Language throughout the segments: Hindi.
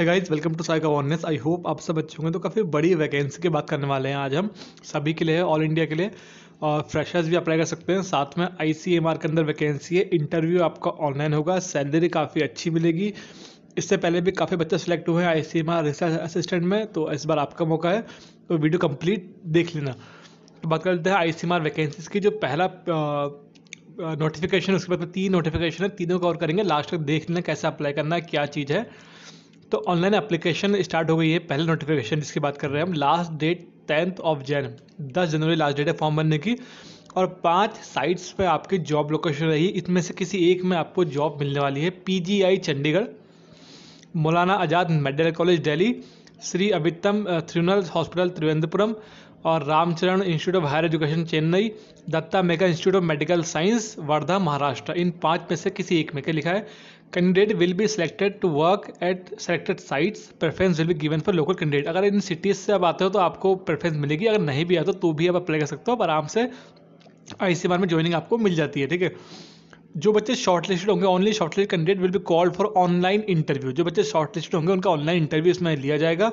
है guys welcome to psyche wellness I hope आप सब अच्छे होंगे तो काफ़ी बड़ी वैकेंसी की बात करने वाले हैं आज हम सभी के लिए ऑल इंडिया के लिए और फ्रेशर्स भी अप्लाई कर सकते हैं साथ में आई के अंदर वैकेंसी है इंटरव्यू आपका ऑनलाइन होगा सैलरी काफ़ी अच्छी मिलेगी इससे पहले भी काफ़ी बच्चे सेलेक्ट हुए हैं आई सी रिसर्च असिस्टेंट में तो इस बार आपका मौका है तो वीडियो कंप्लीट देख लेना तो बात कर लेते हैं आई सी वैकेंसीज़ की जो पहला नोटिफिकेशन उसके बाद में तीन नोटिफिकेशन है तीनों कवर करेंगे लास्ट तक देख लेना कैसे अप्लाई करना है क्या चीज़ है तो ऑनलाइन एप्लीकेशन स्टार्ट हो गई है पहले नोटिफिकेशन जिसकी बात कर रहे हैं हम last date tenth of Jan दस जनवरी लास्ट डेट है फॉर्म भरने की और पांच साइट्स पे आपके जॉब लोकेशन रही इसमें से किसी एक में आपको जॉब मिलने वाली है PGI Chandigarh Maulana Azad medical college Delhi Shri Avittom Thirunal hospital Thiruvananthapuram और Ramcharan institute of higher education Chennai Datta Meghe institute of medical science Wardha Maharashtra इन पांच में से किसी एक में के लिखा है candidate will be selected to work at selected sites preference will be given for local candidate अगर इन सिटीज़ से आप आते हो तो आपको प्रेफरेंस मिलेगी अगर नहीं भी आता तो भी आप अप्लाई कर सकते हो आप आराम से आई में ज्वाइनिंग आपको मिल जाती है ठीक है जो बच्चे शॉर्टलिस्टेड होंगे only shortlist candidate will be called for online interview जो बच्चे शॉर्टलिस्टेड होंगे उनका ऑनलाइन इंटरव्यू इसमें लिया जाएगा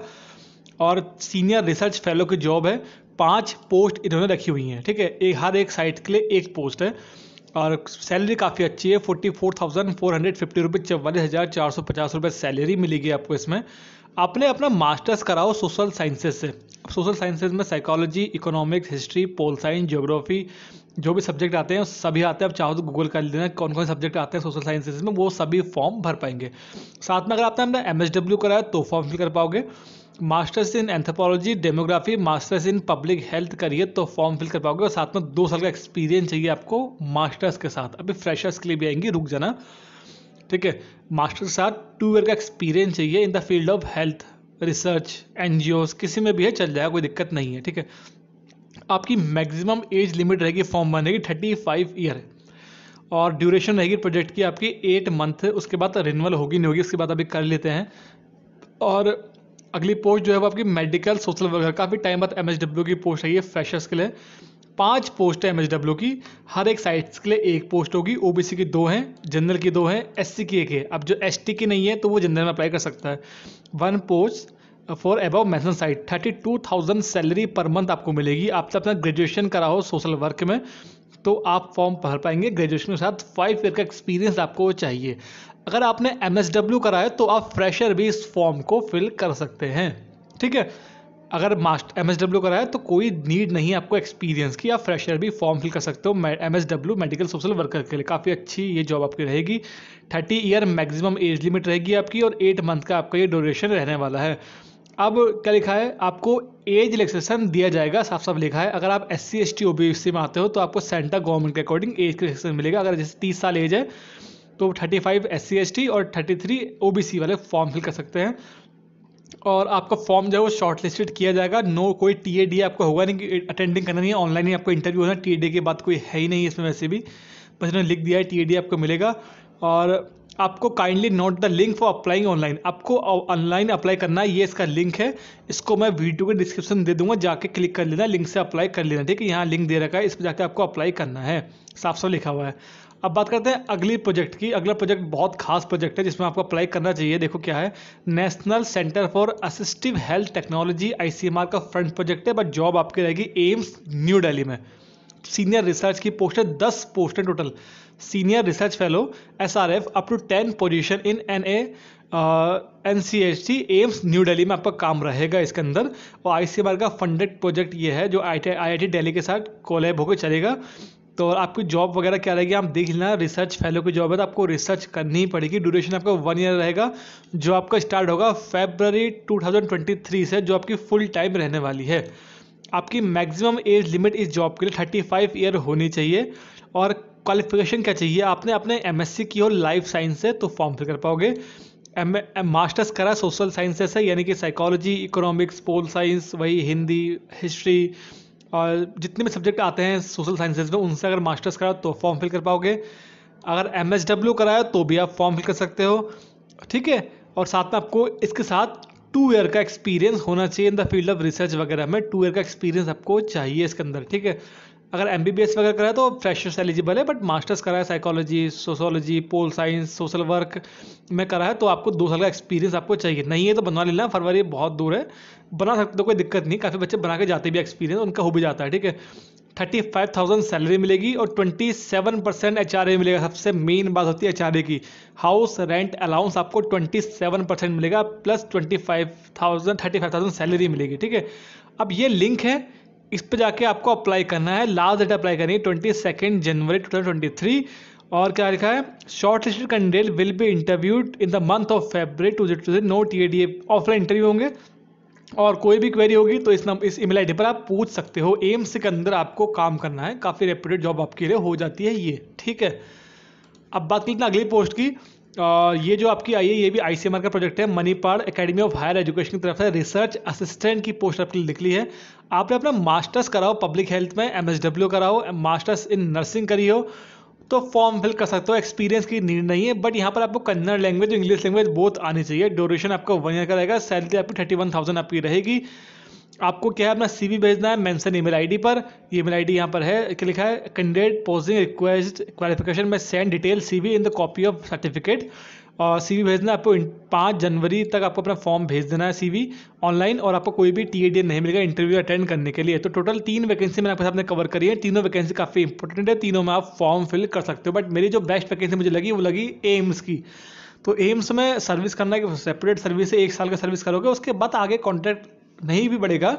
और सीनियर रिसर्च फेलो की जॉब है पांच पोस्ट इन्होंने रखी हुई हैं ठीक है एक हर एक साइट के लिए एक पोस्ट है और सैलरी काफ़ी अच्छी है forty four thousand four hundred fifty rupees चवालीस हज़ार चार सौ पचास रुपये सैलरी मिलेगी आपको इसमें आपने अपना मास्टर्स कराओ सोशल साइंसेज से सोशल साइंसेज में psychology economics history pol science geography जो भी सब्जेक्ट आते हैं सभी आते हैं आप चाहो तो गूगल कर लेना कौन कौन सब्जेक्ट आते हैं सोशल साइंसेज में वो सभी फॉर्म भर पाएंगे साथ में अगर आपने अपना एम एस डब्ल्यू कराया तो फॉर्म फिल कर पाओगे masters in anthropology demography masters in public health करिए तो फॉर्म फिल कर पाओगे और साथ में दो साल का एक्सपीरियंस चाहिए आपको मास्टर्स के साथ अभी फ्रेशर्स के लिए भी आएंगी रुक जाना ठीक है मास्टर साथ टू ईयर का एक्सपीरियंस चाहिए in the field of health research एन किसी में भी है चल जाएगा कोई दिक्कत नहीं है ठीक है आपकी मैक्सिमम एज लिमिट रहेगी फॉर्म वन रहेगी थर्टी फाइव ईयर और ड्यूरेशन रहेगी प्रोजेक्ट की आपकी एट मंथ उसके बाद रिन्यूअल होगी नहीं होगी उसके बाद अभी कर लेते हैं और अगली पोस्ट जो है वो आपकी मेडिकल सोशल वर्कर काफ़ी टाइम बाद एम की पोस्ट है ये फ्रेशर्स के लिए पांच पोस्ट है एमएचडब्ल्यू की हर एक साइट के लिए एक पोस्ट होगी ओबीसी की दो हैं जनरल की दो हैं एससी की एक है अब जो एसटी की नहीं है तो वो जनरल में अप्लाई कर सकता है वन पोस्ट फॉर अबव मैसन site thirty two thousand salary per month आपको मिलेगी आप अपना ग्रेजुएशन करा हो सोशल वर्क में तो आप फॉर्म भर पाएंगे ग्रेजुएशन के साथ फाइव ईयर का एक्सपीरियंस आपको चाहिए अगर आपने एम एस डब्ल्यू कराया तो आप फ्रेशर भी इस फॉर्म को फिल कर सकते हैं ठीक है अगर मास्टर एम एस डब्ल्यू करा है तो कोई नीड नहीं है आपको एक्सपीरियंस की आप फ्रेशर भी फॉर्म फिल कर सकते हो M S W medical social worker के लिए काफ़ी अच्छी ये जॉब आपकी रहेगी thirty year maximum age limit रहेगी आपकी और एट मंथ का आपका ये ड्यूरेशन रहने वाला है अब क्या लिखा है आपको एज रिलेक्सेशन दिया जाएगा साफ साफ लिखा है अगर आप S C S T O B C में आते हो तो आपको सेंटर गवर्नमेंट के अकॉर्डिंग एज रिलेक्सेशन मिलेगा अगर जैसे तीस साल एज है तो thirty five S C S T और thirty three O B C वाले फॉर्म फिल कर सकते हैं और आपका फॉर्म जो है वो शॉर्टलिस्टेड किया जाएगा नो कोई टी ए डी आपको होगा नहीं कि अटेंडिंग करना नहीं है ऑनलाइन ही आपको इंटरव्यू होना टी ए डी के बाद कोई है ही नहीं इसमें वैसे भी बस उन्होंने लिख दिया है टी ए डी आपको मिलेगा और आपको kindly note the link for applying online आपको ऑनलाइन अप्लाई करना है ये इसका लिंक है इसको मैं वीडियो के डिस्क्रिप्शन दे दूंगा जाके क्लिक कर लेना लिंक से अप्लाई कर लेना ठीक है यहाँ लिंक दे रखा है इस पर जाके आपको अप्लाई करना है साफ साफ लिखा हुआ है अब बात करते हैं अगली प्रोजेक्ट की अगला प्रोजेक्ट बहुत खास प्रोजेक्ट है जिसमें आपको अप्लाई करना चाहिए देखो क्या है national centre for assistive health technology ICMR का फ्रंट प्रोजेक्ट है बट जॉब आपकी रहेगी एम्स न्यू दिल्ली में सीनियर रिसर्च की पोस्ट है दस पोस्ट है total senior research fellow S R F up to ten position in N A N C H T AIIMS new Delhi में आपका काम रहेगा इसके अंदर और आई सी एम आर का फंडेड प्रोजेक्ट ये है जो आई आई आई टी दिल्ली के साथ कोलैब होकर चलेगा तो आपकी जॉब वगैरह क्या रहेगी आप देख लेना रिसर्च फेलो की जॉब है तो आपको रिसर्च करनी ही पड़ेगी ड्यूरेशन आपका वन ईयर रहेगा जो आपका स्टार्ट होगा फेबररी 2023 से जो आपकी फुल टाइम रहने वाली है आपकी मैक्सिमम एज लिमिट इस जॉब के लिए 35 ईयर होनी चाहिए और क्वालिफिकेशन क्या चाहिए आपने अपने एम की हो लाइफ साइंस से तो फॉर्म फिल कर पाओगे एम मास्टर्स करा सोशल साइंसेस से यानी कि साइकोलॉजी इकोनॉमिक्स पोल साइंस वही हिंदी हिस्ट्री और जितने भी सब्जेक्ट आते हैं सोशल साइंसेज में उनसे अगर मास्टर्स कराओ तो फॉर्म फिल कर पाओगे अगर एम एच डब्ल्यू कराए तो भी आप फॉर्म फिल कर सकते हो ठीक है और साथ में आपको इसके साथ टू ईयर का एक्सपीरियंस होना चाहिए in the field of research वगैरह में टू ईयर का एक्सपीरियंस आपको चाहिए इसके अंदर ठीक है अगर एम वगैरह करा तो है तो फ्रेशर्स एलिजिबल है बट मास्टर्स करा है psychology sociology pol science social work में करा है तो आपको दो साल का एक्सपीरियंस आपको चाहिए नहीं है तो बनवा लेना फरवरी बहुत दूर है बना सकते तो कोई दिक्कत नहीं काफ़ी बच्चे बना के जाते भी एक्सपीरियंस उनका हो भी जाता है ठीक है थर्टी फाइव थाउजेंड सैलरी मिलेगी और twenty seven percent H R A मिलेगा सबसे मेन बात होती है एच आर ए की हाउस रेंट अलाउंस आपको ट्वेंटी सेवन परसेंट मिलेगा plus twenty five thousand thirty five thousand salary मिलेगी ठीक है अब ये लिंक है इस पे जाके आपको अप्लाई करना है लास्ट डेट अप्लाई करनी है twenty second January two thousand twenty three और क्या लिखा है shortlisted candidate will be interviewed in the month of February two thousand no T A D offline interview होंगे और कोई भी क्वेरी होगी तो इस नंबर इस ईमेल आईडी पर आप पूछ सकते हो एम्स के अंदर आपको काम करना है काफ़ी रेप्यूटेड जॉब आपके लिए हो जाती है ये ठीक है अब बात करते हैं अगली पोस्ट की ये जो आपकी आई है ये भी आई का प्रोजेक्ट है Manipal academy of higher education की तरफ से रिसर्च असिस्टेंट की पोस्ट आपके लिए निकली है आपने अपना मास्टर्स कराओ पब्लिक हेल्थ में डब्ल्यू कराओ मास्टर्स इन नर्सिंग करी हो तो फॉर्म फिल कर सकते हो एक्सपीरियंस की नीड नहीं है बट यहाँ पर आपको कन्नड़ लैंग्वेज इंग्लिश लैंग्वेज बहुत आनी चाहिए ड्यूरेशन आपका वन ईयर का रहेगा सैलरी आपकी थर्टी वन थाउजेंड आपकी रहेगी आपको क्या है अपना सी वी भेजना है मेल आई डी पर ई आई डी यहाँ पर है कि लिखा है कैंडिडेट पोजिंग रिक्वेस्ट क्वालिफिकेशन में send detail C V in the copy of certificate और सी वी भेजना है आपको पाँच जनवरी तक आपको अपना फॉर्म भेज देना है सी वी ऑनलाइन और आपको कोई भी टी नहीं मिलेगा इंटरव्यू अटेंड करने के लिए तो टोटल तीन वैकेंसी मैंने आपके सामने कवर करी है तीनों वैकेंसी काफ़ी इंपॉर्टेंट है तीनों में आप फॉर्म फिल कर सकते हो बट मेरी जो बेस्ट वैकेंसी मुझे लगी वो लगी एम्स की तो एम्स में सर्विस करना है कि सेपरेट सर्विस है एक साल का सर्विस करोगे उसके बाद आगे कॉन्ट्रैक्ट नहीं भी बढ़ेगा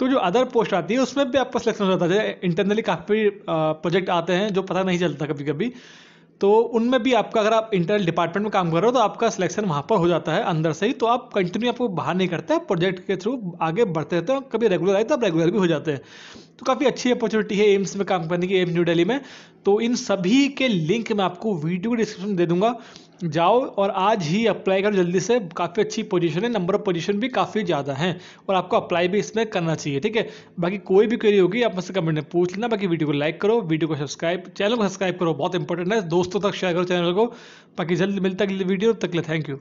तो जो अदर पोस्ट आती है उसमें भी आपका सिलेक्शन हो जाता है इंटरनली काफ़ी प्रोजेक्ट आते हैं जो पता नहीं चलता कभी कभी तो उनमें भी आपका अगर आप इंटरनल डिपार्टमेंट में काम कर रहे हो तो आपका सिलेक्शन वहाँ पर हो जाता है अंदर से ही तो आप कंटिन्यू आपको बाहर नहीं करते प्रोजेक्ट के थ्रू आगे बढ़ते रहते हो कभी रेगुलर आए तो आप रेगुलर भी हो जाते हैं तो काफ़ी अच्छी अपॉर्चुनिटी है एम्स में काम करने की एम्स न्यू डेली में तो इन सभी के लिंक मैं आपको वीडियो डिस्क्रिप्शन दे दूंगा जाओ और आज ही अप्लाई करो जल्दी से काफ़ी अच्छी पोजीशन है नंबर ऑफ पोजीशन भी काफ़ी ज़्यादा हैं और आपको अप्लाई भी इसमें करना चाहिए ठीक है बाकी कोई भी क्वेरी होगी आप मुझसे कमेंट में पूछ लेना बाकी वीडियो को लाइक करो वीडियो को सब्सक्राइब चैनल को सब्सक्राइब करो बहुत इंपॉर्टेंट है दोस्तों तक शेयर करो चैनल को बाकी जल्द मिलता अगली वीडियो तक ले थैंक यू